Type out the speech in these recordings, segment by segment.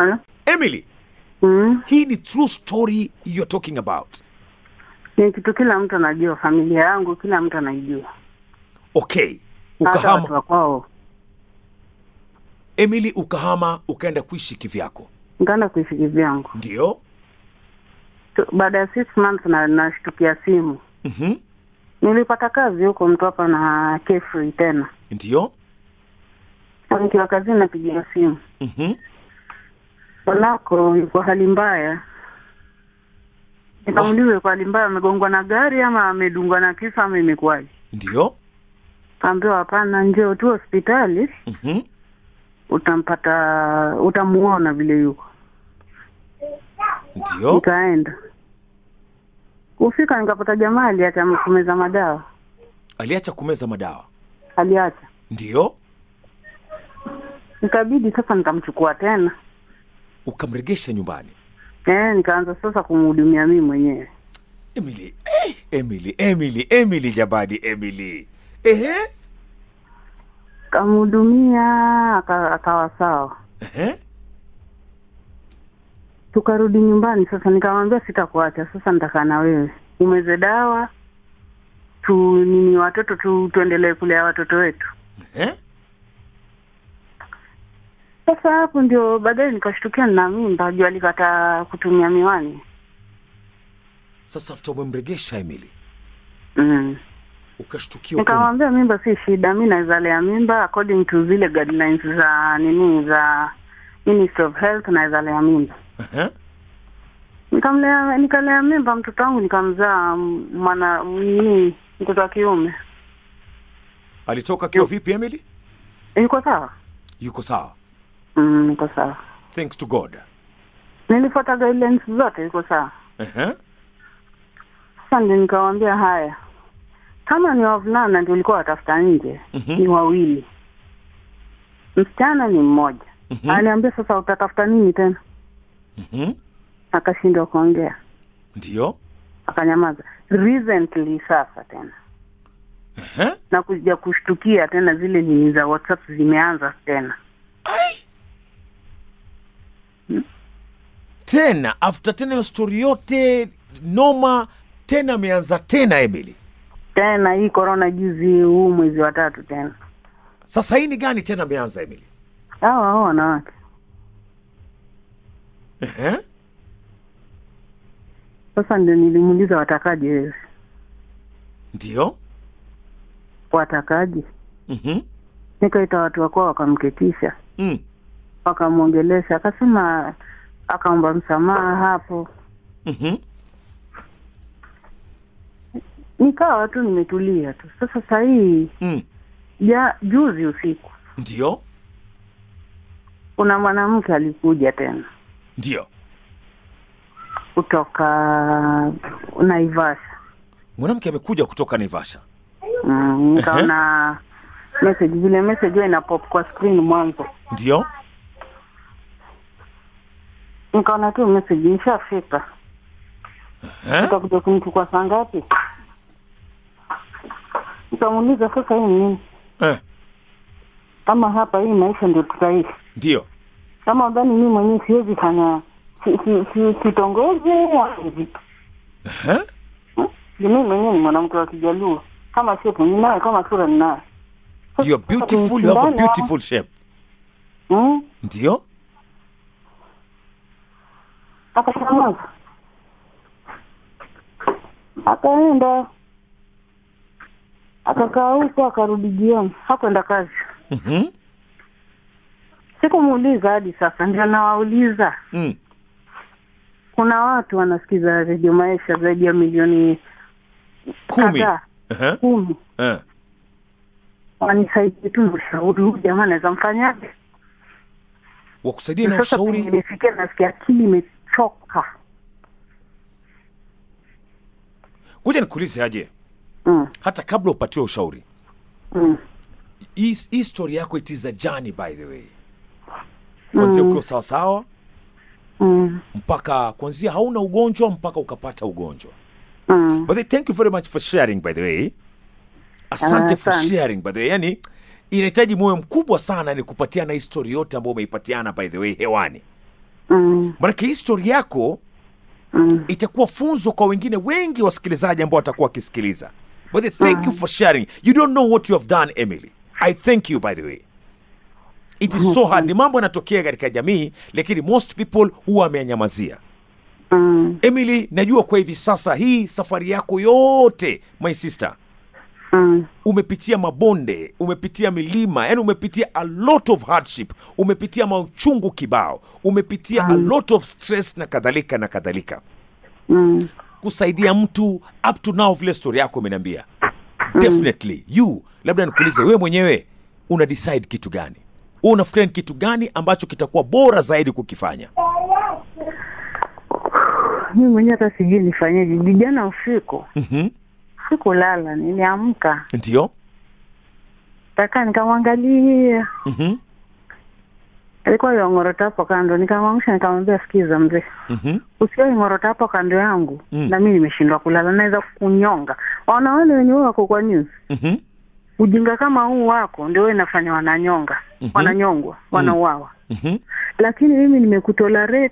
Huh? Emily. Mm. Hii ni true story you're talking about. Ni kitu kila mtu anajua, familia yangu kila mtu anaijua. Okay. Ukahama. Emily ukahama ukaenda kuishi kivyako. Nikaenda kuishi kivyangu. Ndio. Baada ya six months na nashtukia simu. Mhm. Mm Nilipata kazi huko mtu hapa na Kefri tena. Ndio. Nikiwa kazini napigia simu. Mhm. Mm taifa lako kwa hali mbaya, nikauliwe kwa hali mbaya, amegongwa na gari ama amedungwa na kifa ama imekuwaji Ndio kaambiwa hapana, njoo tu hospitali mm -hmm. Utampata, utamuona vile yuko. Ndio nikaenda kufika, nikapata jamaa aliacha kumeza madawa, aliacha kumeza madawa, aliacha ndio, nikabidi sasa nikamchukua tena ukamregesha nyumbani? Eh, nikaanza sasa kumhudumia mimi mwenyewe. Emily, eh, Emily, Emily, Emily Jabadi, Emily. eh. Kamhudumia akawa sawa. eh. Tukarudi nyumbani sasa, nikamwambia sitakuacha, sasa nitakaa na wewe, umeze dawa tu nini watoto tu, tuendelee kulea watoto wetu. eh? Sasa hapo ndio baadaye nikashtukia na mimba jua alikata kutumia miwani. Sasa afta umemregesha Emily mm. ukashtukiwa, nikamwambia mimba si shida, mi naweza lea mimba according to zile guidelines za nini za Ministry of Health, naweza lea mimba uh-huh. Nikamlea, nikalea mimba mtoto wangu, nikamzaa mwana nini, mtoto wa kiume. Alitoka kio vipi Emily? Yuko sawa, yuko sawa Mm, iko sawa. Thanks to God. Nilifuata guidelines zote, iko sawa. Eh eh. Sasa ndio nikamwambia haya, kama ni wavulana ndio ulikuwa watafuta nje mm-hmm. ni wawili, msichana ni mmoja mm-hmm. Aliambia sasa utatafuta nini tena? mm Akashindwa kuongea, ndio akanyamaza. Recently sasa tena uh-huh. na kuja kushtukia tena zile nini za WhatsApp zimeanza tena tena after tena hiyo stori yote noma tena ameanza tena Ebeli tena hii korona juzi huu mwezi wa tatu tena. Sasa hii ni gani tena ameanza Emily? Hawa hao wanawake Sasa ndio nilimuuliza watakaje wewe, ndio watakaje? mm -hmm. Nikaita watu wakwao wakamketisha mm wakamwongelesha, akasema akaomba msamaha hapo. mm -hmm. Nikawa tu nimetulia tu. Sasa saa hii mm. ja juzi usiku ndio kuna mwanamke alikuja tena, ndio kutoka Naivasha. Mwanamke amekuja kutoka Naivasha. Mm, nikaona uh -huh. message vile message huwa ina pop kwa screen mwanzo, ndio Nikaona tu message ishafika. Eh? Nikakuja kumchukua saa ngapi? Nikamuuliza sasa hii nini? Eh. Kama hapa hii maisha ndio tutaishi. Ndio. Kama udhani mimi mwenyewe siwezi fanya kitongoje au vitu. Eh? Mimi mwenyewe ni mwanamke wa Kijaluo. Kama shepu ninayo, kama sura ninayo. You are beautiful, you have a beautiful shape. Mm? Ndio akashangaa akaenda akakaa huko akarudi jioni, hakwenda kazi. mm -hmm. Sikumuuliza hadi sasa, ndio nawauliza. mm. Kuna watu wanasikiza redio maisha zaidi ya milioni kumi kumi eh. Wanisaidie tu na ushauri, huyu jamaa anaweza mfanyaje? Wakusaidia na ushauri, nasikia akili shock ka ngoja nikuulize aje mm. hata kabla upatiwe ushauri mm. hii story yako it is a journey by the way kwanzia mm. ukiwa sawasawa mm. mpaka kwanzia hauna ugonjwa mpaka ukapata ugonjwa mm. but thank you very much for sharing by the way asante uh, for sharing by the way yani inahitaji moyo mkubwa sana ni kupatiana hii story yote ambayo umeipatiana by the way hewani manake mm. hii historia yako mm. itakuwa funzo kwa wengine wengi wasikilizaji ambao watakuwa wakisikiliza. By the thank mm. you for sharing. You don't know what you have done Emily. I thank you by the way. It is so hard. Ni mambo yanatokea katika jamii lakini most people huwa ameanyamazia Mm. Emily, najua kwa hivi sasa hii safari yako yote my sister mm. umepitia mabonde umepitia milima yani umepitia a lot of hardship umepitia mauchungu kibao umepitia mm. a ah. lot of stress na kadhalika na kadhalika mm. kusaidia mtu up to now vile stori yako umeniambia mm. definitely you labda nikuulize wewe mwenyewe una decide kitu gani wewe unafikiria ni kitu gani ambacho kitakuwa bora zaidi kukifanya mi mwenyewe hata sijui nifanyeje jijana usiku mm-hmm sikulala, niliamka ndio taka nikamwangalia mm -hmm. alikuwa yuang'orota hapo kando, nikamwamsha nikamwambia, sikiza mzee mm -hmm. ingorota hapo kando yangu mm. na mi nimeshindwa kulala, naweza kunyonga. Waona wale wenye wako kwa news mm -hmm. ujinga kama huu wako ndio we nafanya wananyonga mhm. mm -hmm. wananyongwa wanauawa mm -hmm. lakini mimi nimekutola mm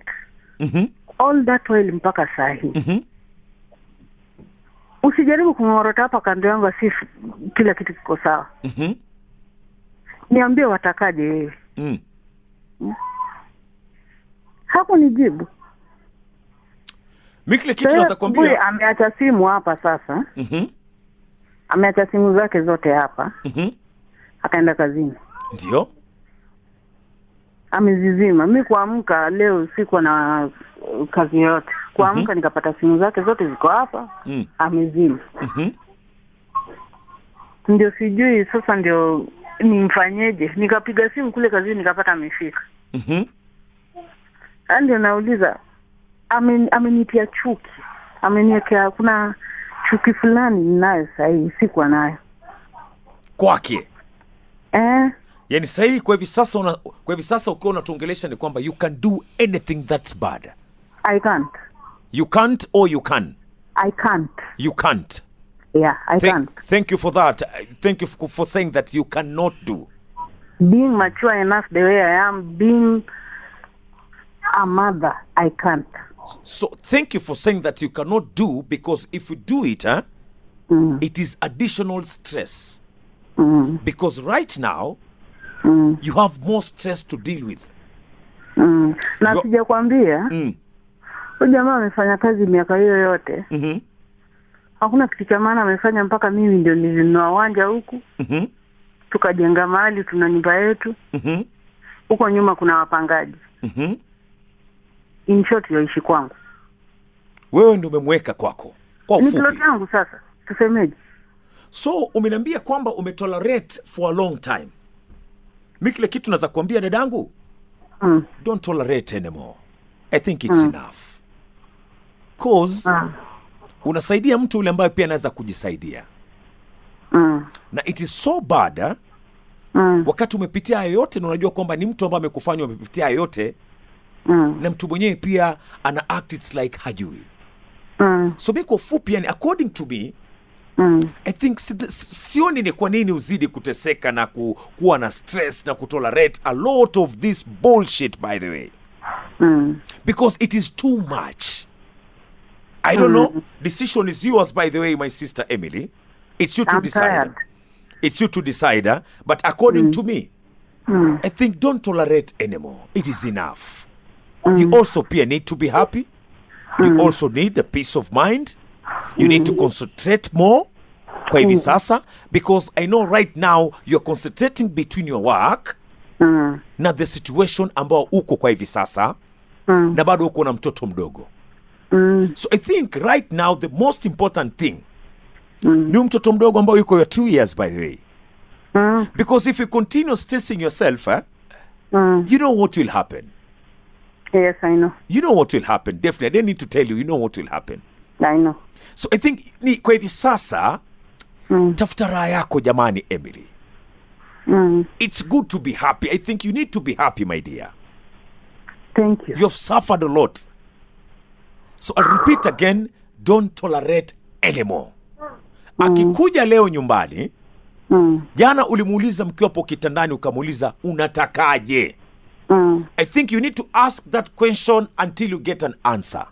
-hmm. all that while mpaka saa hii mm -hmm usijaribu kumorota hapa kando yangu, asi kila kitu kiko sawa. mm -hmm. Niambie watakaje wewe? Mm. mm. Hakunijibu mi kile kitu kuambia. Ameacha simu hapa sasa. mm -hmm. Ameacha simu zake zote hapa. mm -hmm. Akaenda kazini, ndio amezizima. Mi kuamka leo sikuwa na uh, kazi yoyote kuamka mm -hmm. nikapata simu zake zote ziko hapa mm. amezima mm -hmm. ndio sijui sasa ndio nimfanyeje nikapiga simu kule kazini nikapata amefika mm -hmm. ndio nauliza amenipia ame chuki ameniekea kuna chuki fulani ninayo sahii sikuwa nayo kwake eh? yani sahii kwa hivi sasa una, kwa hivi sasa ukiwa unatuongelesha ni kwamba you can do anything that's bad i can't You can't or you can? I can't. You can't? Yeah, I Th- can't. Thank you for that. Thank you for saying that you cannot do. Being mature enough the way I am, being a mother, I can't. So thank you for saying that you cannot do because if you do it, huh, mm. it is additional stress. Mm. Because right now, mm. you have more stress to deal with. Mm. Na sijakwambia mm. huyu jamaa amefanya kazi miaka hiyo yote mm -hmm. hakuna kitu cha maana amefanya mpaka mimi ndio nilinua uwanja huku mm -hmm. tukajenga mahali tuna nyumba yetu mm -hmm. huko nyuma kuna wapangaji mm -hmm. in short kwangu wewe ndio umemweka kwako kwa ufupi ni yangu sasa tusemeje so umeniambia kwamba umetolerate for a long time mi kile kitu naweza kuambia dadangu mm. don't tolerate anymore i think it's mm. enough cause mm. Ah. unasaidia mtu yule ambaye pia anaweza kujisaidia mm. na it is so bad eh? mm. wakati umepitia hayo yote na unajua kwamba ni mtu ambaye amekufanywa amepitia hayo yote mm. na mtu mwenyewe pia ana act it's like hajui mm. so mi kwa ufupi yani according to me Mm. I think sioni ni kwa nini uzidi kuteseka na ku, kuwa na stress na kutolerate a lot of this bullshit by the way mm. because it is too much I don't mm. know. Mm-hmm. Decision is yours, by the way, my sister Emily. It's you to decide. Tired. It's you to decide. Huh? But according mm. to me, mm. I think don't tolerate anymore. It is enough. You mm. also, Pia, need to be happy. You mm. also need a peace of mind. You need to mm. concentrate more kwa hivi sasa because I know right now you're concentrating between your work na the situation ambao uko kwa hivi sasa na bado uko na mtoto mdogo Mm. so i think right now the most important thing mm. ni mtoto mdogo ambao yuko your two years by the way mm. because if you continue stressing yourself eh, mm. you know what will happen yes i know you know what will happen definitely i need to tell you you know what will happen i know so i think ni kwa hivi sasa mm. tafuta raha yako jamani emily mm. it's good to be happy i think you need to be happy my dear thank you you've suffered a lot So I'll repeat again, don't tolerate anymore. Mm. Akikuja leo nyumbani mm. Jana ulimuuliza mkiwapo kitandani, ukamuuliza unatakaje? mm. I think you need to ask that question until you get an answer.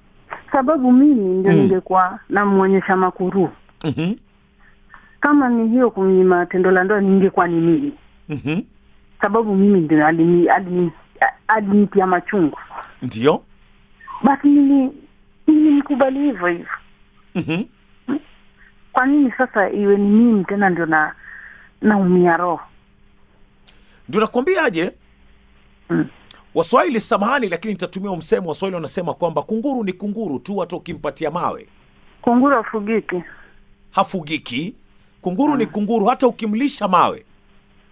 Sababu mimi ndio mm. ningekuwa namwonyesha makuru mm -hmm. kama ni hiyo kumnyima tendo la ndoa ningekuwa ni mimi mm -hmm. sababu mimi ndio alinitia alini, alini, alini machungu, ndio basi mimi nikubali hivyo hivyo mm kwa nini sasa iwe ni mimi tena ndio na naumia roho ndio nakwambiaje mm. waswahili samahani lakini nitatumia msemo waswahili wanasema kwamba kunguru ni kunguru tu hata ukimpatia mawe kunguru hafugiki hafugiki kunguru mm. ni kunguru hata ukimlisha mawe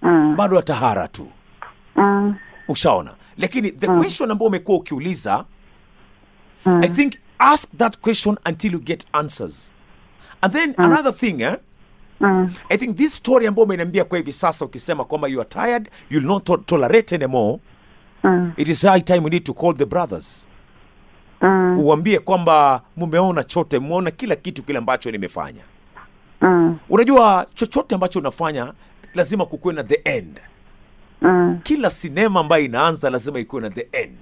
mm. bado atahara tu mm. ushaona lakini the mm. question ambayo umekuwa ukiuliza mm. i think ask that question until you get answers and then mm. another thing eh? Mm. I think this story ambayo umeniambia kwa hivi sasa ukisema kwamba you are tired you will not to tolerate anymore mm. it is high time we need to call the brothers mm. uambie kwamba mumeona chote mumeona kila kitu kile ambacho nimefanya mm. unajua chochote ambacho unafanya lazima kukuwe na the end mm. kila sinema ambayo inaanza lazima ikuwe na the end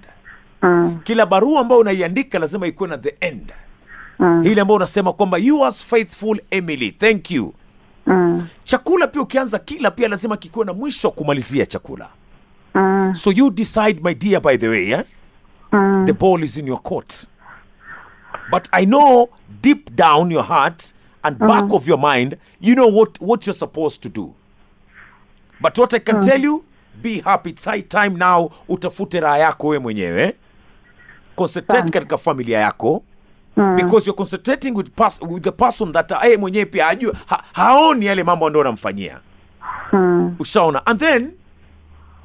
mm. kila barua ambayo unaiandika lazima ikuwe na the end mm. ile ambayo unasema kwamba yours faithful Emily thank you mm. chakula pia ukianza kila pia lazima kikiwe na mwisho kumalizia chakula mm. so you decide my dear by the way eh? mm. the ball is in your court but I know deep down your heart and mm. back of your mind you know what what you're supposed to do but what I can mm. tell you be happy it's high time now utafute raha yako wewe mwenyewe eh? concentrate katika familia yako Mm. Because you're concentrating with, pers with the person that yeye mwenyewe pia ajue ha haoni yale mambo ndio anamfanyia. Mm. Ushaona? And then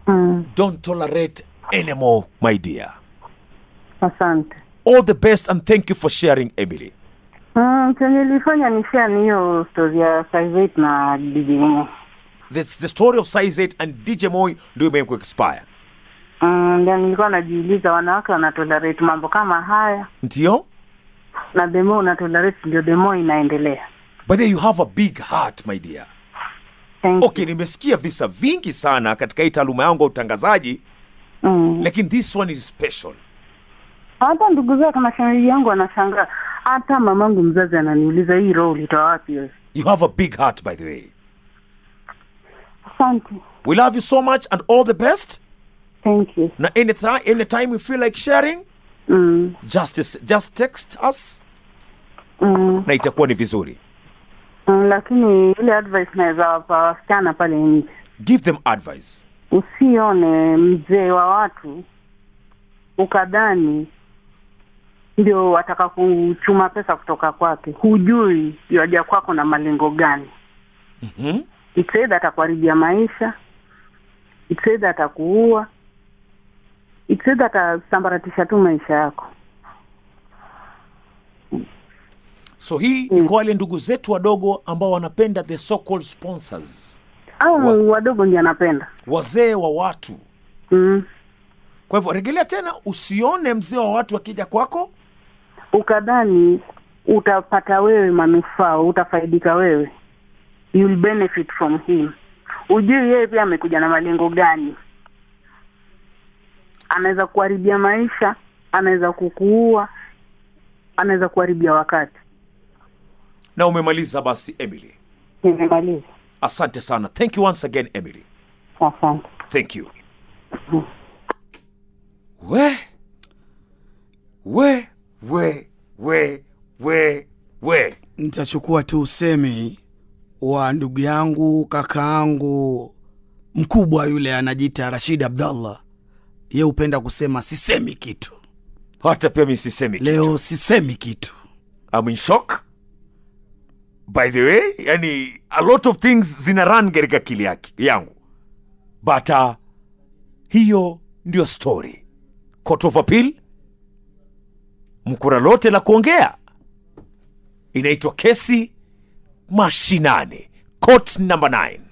mm. don't tolerate anymore, my dear. Asante. All the best and thank you for sharing, Emily. Mm, chenye ilifanya ni share ni hiyo story ya Size na DJ moy The, the story of Size and DJ Moyo ndio imekuexpire naongea, nilikuwa najiuliza wanawake wanatolerate mambo kama haya, ndio na demo unatolerate, ndio demo inaendelea. By the you have a big heart my dear. Thank okay, you. Nimesikia visa vingi sana katika hii taaluma yangu ya utangazaji mm. Lakini this one is special. Hata ndugu zako na shangazi yangu anashangaa, hata mamangu mzazi ananiuliza hii roho ulitoa wapi You have a big heart by the way. Asante. We love you so much and all the best. Thank you. Na anytime, anytime you feel like sharing mm. just, just text us mm. na itakuwa ni vizuri mm, lakini ile advice naweza wapa wasichana pale nje, give them advice. Usione mzee wa watu ukadhani ndio wataka kuchuma pesa kutoka kwake. Hujui yaja kwako na malengo gani. mm-hmm. It's either atakuharibia maisha, it's either atakuua it's either atasambaratisha tu maisha yako. So hii mm. ni kwa wale ndugu zetu wadogo ambao wanapenda the so called sponsors. Au wa, wadogo ndio anapenda wazee wa watu mm. Kwa hivyo regelea tena, usione mzee wa watu akija kwako ukadhani utapata wewe manufaa, utafaidika wewe benefit from him. Ujui yeye pia amekuja na malengo gani anaweza kuharibia maisha, anaweza kukuua, anaweza kuharibia wakati. Na umemaliza basi, Emily? Nimemaliza. Asante sana, thank you once again Emily. Asante. Thank you. Mm. We we we we we we, nitachukua tu usemi wa ndugu yangu kakaangu mkubwa yule anajiita Rashid Abdallah ye hupenda kusema sisemi kitu. Hata pia mi sisemi kitu. Leo sisemi kitu. I'm in shock. By the way, yani a lot of things zina ran katika akili yake yangu. But uh, hiyo ndio story. Court of Appeal mkura lote la kuongea inaitwa kesi mashinane court number 9.